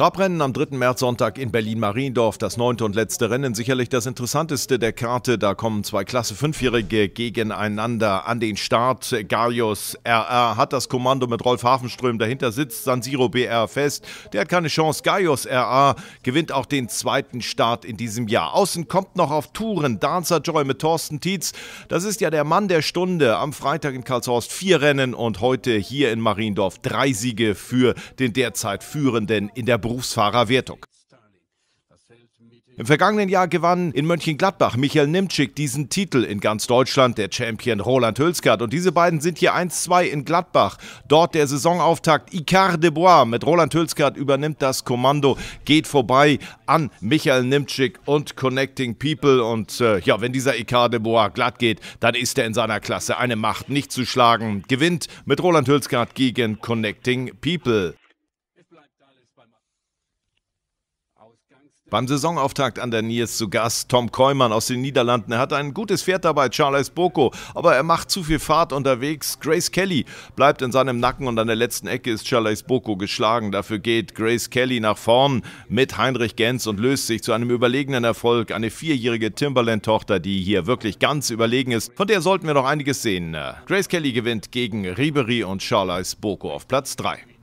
Trabrennen am 3. März Sonntag in Berlin-Mariendorf, das neunte und letzte Rennen, sicherlich das interessanteste der Karte. Da kommen zwei Klasse 5-Jährige gegeneinander an den Start. Garius RR hat das Kommando mit Rolf Hafenström, dahinter sitzt San Siro BR fest. Der hat keine Chance. Garius RA gewinnt auch den zweiten Start in diesem Jahr. Außen kommt noch auf Touren Dancer Joy mit Thorsten Tietz. Das ist ja der Mann der Stunde. Am Freitag in Karlshorst vier Rennen und heute hier in Mariendorf drei Siege für den derzeit Führenden in der Brücke. Berufsfahrerwertung. Im vergangenen Jahr gewann in Mönchengladbach Michael Nimczyk diesen Titel in ganz Deutschland, der Champion Roland Hülsgaard. Und diese beiden sind hier 1-2 in Gladbach. Dort der Saisonauftakt. Icar de Bois mit Roland Hülsgaard übernimmt das Kommando, geht vorbei an Michael Nimczyk und Connecting People. Und äh, ja, wenn dieser Icar de Bois glatt geht, dann ist er in seiner Klasse eine Macht nicht zu schlagen. Gewinnt mit Roland Hülsgaard gegen Connecting People. Beim Saisonauftakt an der Niers zu Gast Tom Keumann aus den Niederlanden. Er hat ein gutes Pferd dabei, Charles Boko, aber er macht zu viel Fahrt unterwegs. Grace Kelly bleibt in seinem Nacken und an der letzten Ecke ist Charles Boko geschlagen. Dafür geht Grace Kelly nach vorn mit Heinrich Gens und löst sich zu einem überlegenen Erfolg. Eine vierjährige Timberland-Tochter, die hier wirklich ganz überlegen ist. Von der sollten wir noch einiges sehen. Äh, Grace Kelly gewinnt gegen Ribery und Charles Boko auf Platz 3.